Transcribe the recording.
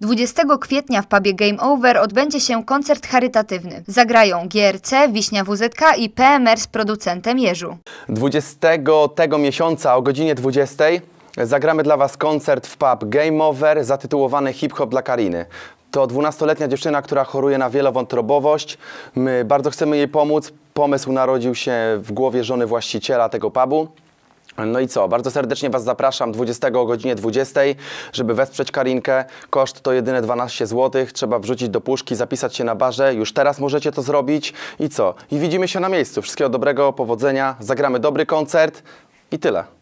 20 kwietnia w pubie Game Over odbędzie się koncert charytatywny. Zagrają GRC, Wiśnia WZK i PMR z producentem Jerzu. 20 tego miesiąca o godzinie 20 zagramy dla Was koncert w pub Game Over zatytułowany Hip Hop dla Kariny. To 12-letnia dziewczyna, która choruje na wielowątrobowość. My bardzo chcemy jej pomóc. Pomysł narodził się w głowie żony właściciela tego pubu. No i co? Bardzo serdecznie Was zapraszam 20 o godzinie 20, żeby wesprzeć Karinkę. Koszt to jedyne 12 zł. Trzeba wrzucić do puszki, zapisać się na barze. Już teraz możecie to zrobić. I co? I widzimy się na miejscu. Wszystkiego dobrego, powodzenia. Zagramy dobry koncert i tyle.